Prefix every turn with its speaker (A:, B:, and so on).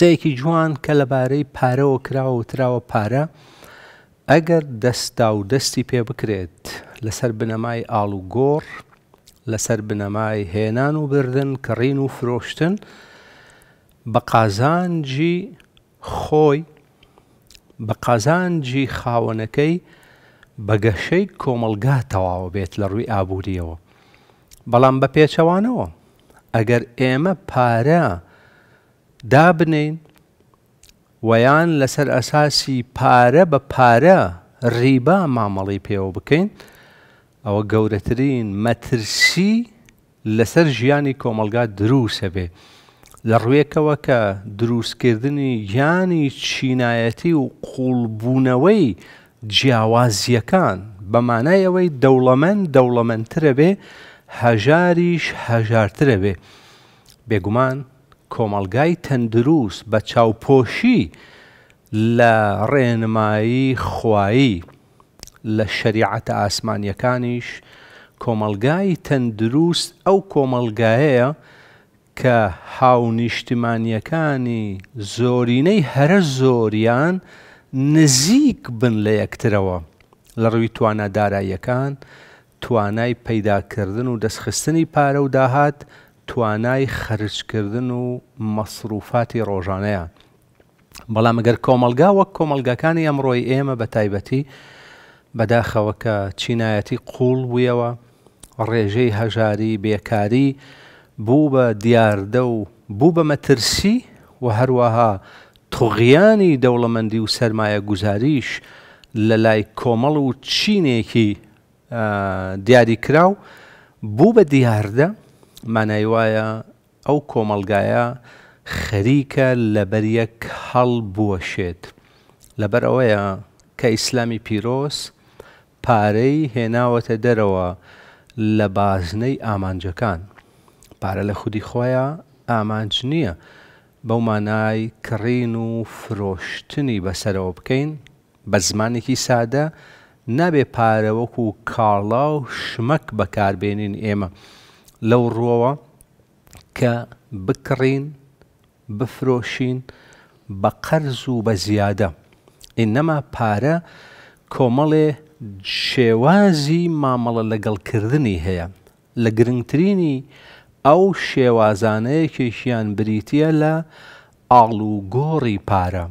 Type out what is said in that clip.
A: قسەیەکی جوان کە لەبارەی پارەوە کراوە تراوە پارە ئەگەر دەستا و دەستی پێ بکرێت لەسەر بنەمای ئاڵ و گۆڕ لەسەر بنەمای هێنان و بردن کڕین و فرۆشتن بە قازانجی خۆی بە قازانجی خاوەنەکەی بە گەشەی کۆمەلگا تەواوە بێت لە ڕووی ئابووریەوە بەڵام بە پێچەوانەوە ئەگەر ئێمە پارە دابنین ویان لەسەر ئەساسی پارە بە پارە ڕیبا مامەڵی پێوە بکەین ئەوە گەورەترین مەترسی لەسەر ژیانی کۆمەلگا دروسە بێ لە ڕوێکەوە کە دروستکردنی یانی چینایەتی و قوڵبوونەوەی جیاوازیەکان بەمانایەوەی دەوڵەمەند دەوڵەمەندترە بێ هەژاریش هەژارترە بێ بێگومان کۆمەلگای تەندروست بە چاوپۆشی لە ڕێنمایی خوایی لە شریعەتە ئاسمانیەکانیش کۆمەلگای تەندروست ئەو کۆمەلگایەیە کە هاونیشتیمانیەکانی زۆرینەی هەرە زۆریان نزیک بن لە یەکترەوە لە ڕووی توانە داراییەکان توانای پەیداکردن و دەستخستنی پارە و داهات توانای خرجکردن و مەصروفاتی ڕۆژانەیە بەڵام ئەگەر کۆمەلگا وەک کۆمەلگاکانی ئەمڕۆی ئێمە بە تایبەتی بەداخەوە کە چینایەتی قوڵ بوویەوە ڕێژەی هەژاری بێکاری بوو بە دیاردە و بوو بە مەترسی و هەروەها توغیانی دەوڵەمەندی و سەرمایە گوزاریش لە لای کۆمەڵ و چینێکی دیاری کراو بوو بە دیاردە مانای وایە ئەو کۆمەلگایە خەریکە لەبەریەک هەڵ بووەشێت لەبەر ئەوەیە کە ئیسلامی پیرۆس پارەی هێناوەتە دەرەوە لە بازنەی ئامانجەکان پارە لە خودی خۆیە ئامانج نییە بەو مانای کڕین و فرۆشتنی بەسەرەوە بکەین بە زمانێکی سادە نابێ پارەوەکو و کاڵا و شمەک بەکاربێنین ئێمە. لەو ڕۆوە کە بکڕین بفرۆشین بە قەرز و بە زیادە ئینەما پارە کۆمەڵێ شێوازی مامەڵە لەگەڵکردنی هەیە لە گرنگترینی ئەو شێوازانەیەکێکیان بریتە لە ئاڵوگۆڕی پارە